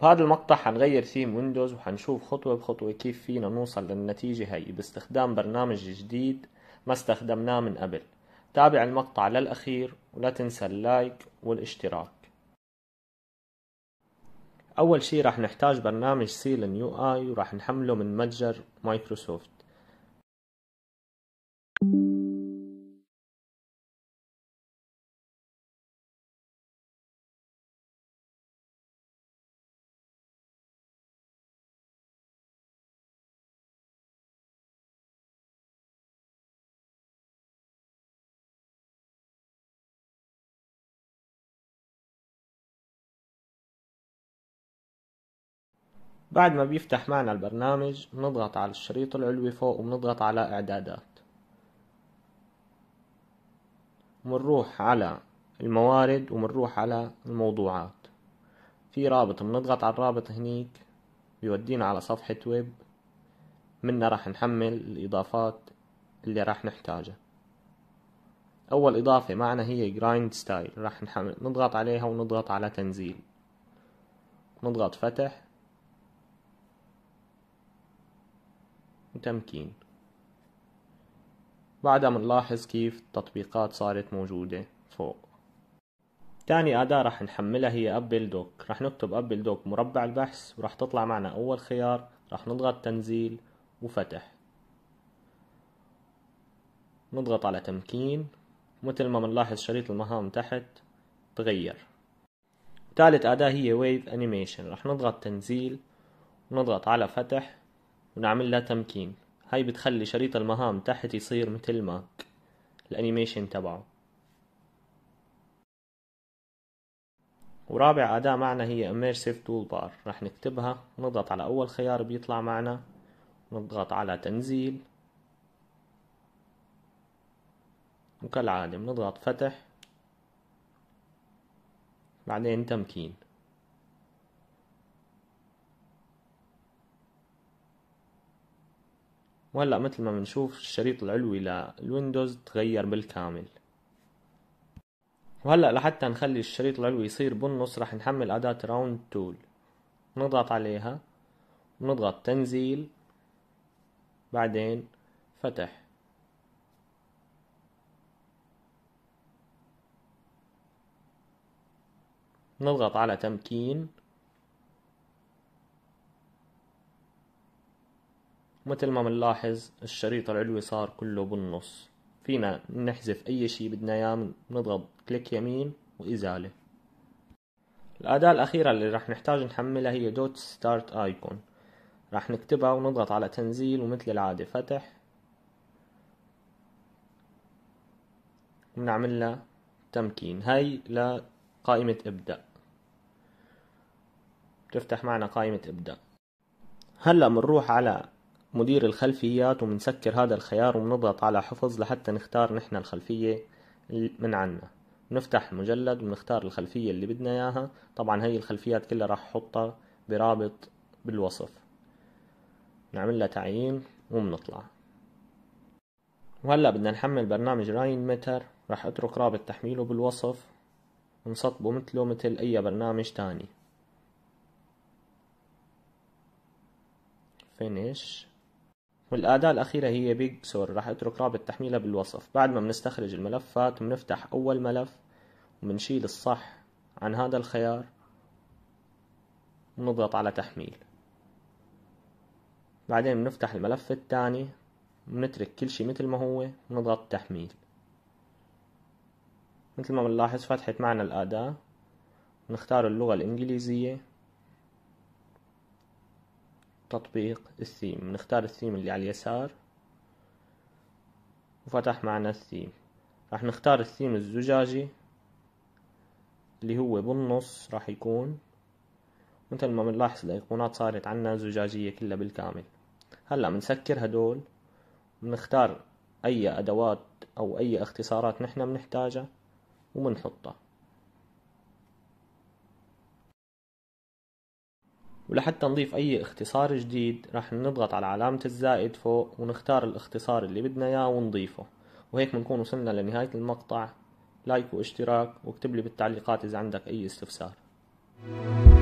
بهذا المقطع حنغير ثيم ويندوز وحنشوف خطوة بخطوة كيف فينا نوصل للنتيجة هاي باستخدام برنامج جديد ما استخدمناه من قبل تابع المقطع للأخير ولا تنسى اللايك والاشتراك أول شي رح نحتاج برنامج سيلن يو آي ورح نحمله من متجر مايكروسوفت بعد ما بيفتح معنا البرنامج بنضغط على الشريط العلوي فوق وبنضغط على اعدادات بنروح على الموارد وبنروح على الموضوعات في رابط بنضغط على الرابط هنيك بيودينا على صفحة ويب منا راح نحمل الإضافات اللي راح نحتاجها أول إضافة معنا هي جرايند ستايل راح نضغط عليها ونضغط على تنزيل نضغط فتح وتمكين بعدها منلاحظ كيف التطبيقات صارت موجودة فوق تاني أداة رح نحملها هي أبل دوك رح نكتب أبل دوك مربع البحث ورح تطلع معنا أول خيار رح نضغط تنزيل وفتح نضغط على تمكين مثل ما بنلاحظ شريط المهام تحت تغير ثالث أداة هي ويف أنيميشن رح نضغط تنزيل ونضغط على فتح ونعمل لها تمكين هاي بتخلي شريط المهام تحت يصير مثل ماك الانيميشن تبعه ورابع أداة معنا هي Immersive Toolbar رح نكتبها نضغط على أول خيار بيطلع معنا نضغط على تنزيل وكالعادة بنضغط فتح بعدين تمكين وهلا مثل ما بنشوف الشريط العلوي للويندوز تغير بالكامل وهلا لحتى نخلي الشريط العلوي يصير بالنص رح نحمل أداة راوند تول نضغط عليها نضغط تنزيل بعدين فتح نضغط على تمكين مثل ما بنلاحظ الشريط العلوي صار كله بالنص فينا نحذف اي شيء بدنا اياه بنضغط كليك يمين وازاله الاداة الاخيرة اللي رح نحتاج نحملها هي دوت ستارت ايكون رح نكتبها ونضغط على تنزيل ومثل العادة فتح ونعمل لها تمكين هاي لقائمة ابدأ بتفتح معنا قائمة ابدأ هلا بنروح على مدير الخلفيات ومنسكر هذا الخيار وبنضغط على حفظ لحتى نختار نحن الخلفية من عنا نفتح المجلد ونختار الخلفية اللي بدنا إياها طبعا هي الخلفيات كلها راح أحطها برابط بالوصف نعمل لها تعيين وبنطلع وهلا بدنا نحمل برنامج راين متر راح اترك رابط تحميله بالوصف ونسطبه مثله مثل اي برنامج تاني فينيش والأداة الأخيرة هي بيج سور راح أترك رابط تحميلها بالوصف بعد ما بنستخرج الملفات بنفتح أول ملف وبنشيل الصح عن هذا الخيار ونضغط على تحميل بعدين بنفتح الملف الثاني بنترك كل شيء مثل ما هو ونضغط تحميل مثل ما بنلاحظ فتحت معنا الأداة نختار اللغة الإنجليزية تطبيق الثيم نختار الثيم اللي على اليسار وفتح معنا الثيم راح نختار الثيم الزجاجي اللي هو بالنص راح يكون مثل ما بنلاحظ الايقونات صارت عنا زجاجية كلها بالكامل هلا بنسكر هدول بنختار اي ادوات او اي اختصارات نحنا بنحتاجها وبنحطها ولحتى نضيف أي اختصار جديد راح نضغط على علامة الزائد فوق ونختار الاختصار اللي بدنا إياه ونضيفه وهيك بنكون وصلنا لنهاية المقطع لايك واشتراك واكتب لي بالتعليقات إذا عندك أي استفسار